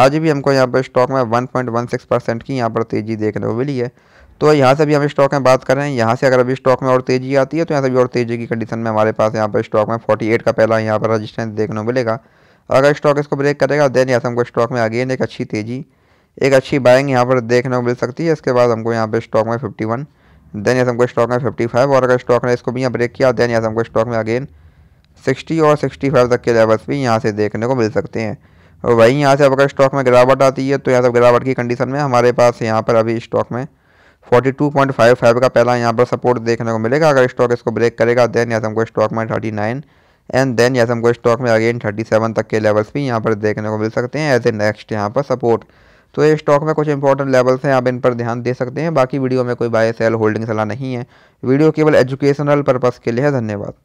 आज भी हमको यहाँ पर स्टॉक में 1.16 परसेंट की यहाँ पर तेज़ी देखने को मिली है तो यहाँ से भी हम स्टॉक में बात कर रहे हैं यहाँ से अगर अभी स्टॉक में और तेज़ी आती है तो यहाँ से भी और तेज़ी की कंडीशन में हमारे पास यहाँ पर स्टॉक में 48 का पहला यहाँ पर रजिस्टेंस देखने को मिलेगा अगर स्टॉक इसको ब्रेक करेगा देन यहाँ से हमको स्टॉक में अगेन एक अच्छी तेज़ी एक अच्छी बाइंग यहाँ पर देखने को मिल सकती है इसके बाद हमको यहाँ पर स्टॉक में फिफ्टी वन देन यहाँ हमको स्टॉक में फिफ्टी फाइव और अगर स्टॉक ने इसको भी यहाँ ब्रेक किया देन यहाँ हमको स्टॉक में अगेन सिक्सटी और सिक्सटी फाइव तक के लेवल्स भी यहाँ से देखने को मिल सकते हैं और वहीं यहाँ से अगर स्टॉक में गिरावट आती है तो यहाँ से गिरावट की कंडीशन में हमारे पास यहाँ पर अभी स्टॉक में 42.55 का पहला यहाँ पर सपोर्ट देखने को मिलेगा अगर स्टॉक इसको ब्रेक करेगा देन या हमको स्टॉक में 39 एंड देन या हमको स्टॉक में अगेन 37 तक के लेवल्स भी यहाँ पर देखने को मिल सकते हैं एज ए नेक्स्ट यहाँ पर सपोर्ट तो ये स्टॉक में कुछ इंपॉर्टेंट लेवल्स हैं आप इन पर ध्यान दे सकते हैं बाकी वीडियो में कोई बाय सेल होल्डिंग सलाह नहीं है वीडियो केवल एजुकेशनल पर्पज़ के लिए है धन्यवाद